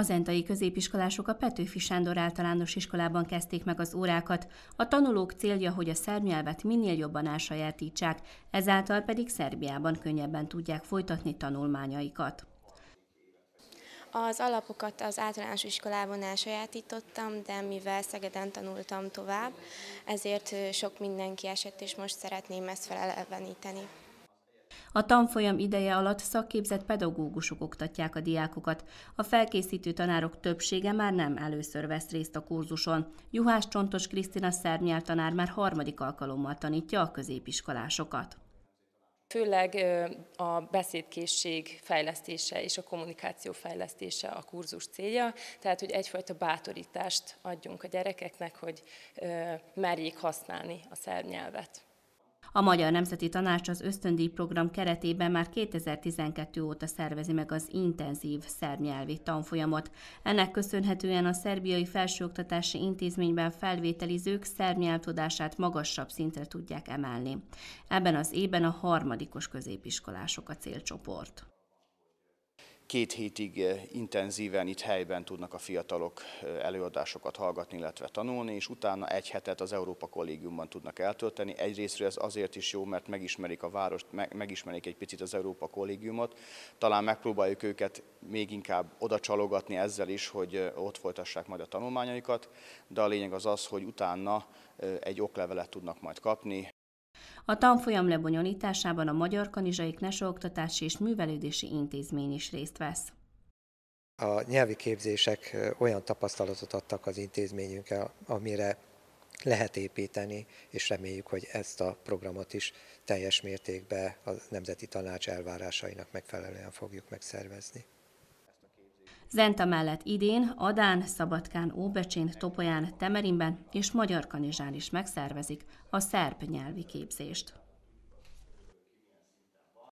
Az entai középiskolások a Petőfi Sándor általános iskolában kezdték meg az órákat. A tanulók célja, hogy a nyelvet minél jobban elsajátítsák, ezáltal pedig Szerbiában könnyebben tudják folytatni tanulmányaikat. Az alapokat az általános iskolában elsajátítottam, de mivel Szegeden tanultam tovább, ezért sok mindenki esett, és most szeretném ezt feleleveníteni. A tanfolyam ideje alatt szakképzett pedagógusok oktatják a diákokat. A felkészítő tanárok többsége már nem először vesz részt a kurzuson. Juhás Csontos Krisztina Szernyel tanár már harmadik alkalommal tanítja a középiskolásokat. Főleg a beszédkészség fejlesztése és a kommunikáció fejlesztése a kurzus célja, tehát hogy egyfajta bátorítást adjunk a gyerekeknek, hogy merjék használni a szernyelvet. A Magyar Nemzeti Tanács az ösztöndíj program keretében már 2012 óta szervezi meg az intenzív szernyelvi tanfolyamot. Ennek köszönhetően a szerbiai felsőoktatási intézményben felvételizők szernyelvtudását magasabb szintre tudják emelni. Ebben az évben a harmadikos középiskolások a célcsoport két hétig eh, intenzíven itt helyben tudnak a fiatalok eh, előadásokat hallgatni, illetve tanulni, és utána egy hetet az Európa Kollégiumban tudnak eltölteni. Egyrésztről ez azért is jó, mert megismerik a várost, megismerik egy picit az Európa Kollégiumot. Talán megpróbáljuk őket még inkább oda csalogatni ezzel is, hogy eh, ott folytassák majd a tanulmányaikat, de a lényeg az az, hogy utána egy oklevelet tudnak majd kapni, a tanfolyam lebonyolításában a Magyar Kanizsai Knesó Oktatási és Művelődési Intézmény is részt vesz. A nyelvi képzések olyan tapasztalatot adtak az intézményünkkel, amire lehet építeni, és reméljük, hogy ezt a programot is teljes mértékben a Nemzeti Tanács elvárásainak megfelelően fogjuk megszervezni. Zenta mellett idén Adán, Szabadkán, Óbecsén, Topolyán, Temerinben és Magyar Kanizsán is megszervezik a szerb nyelvi képzést.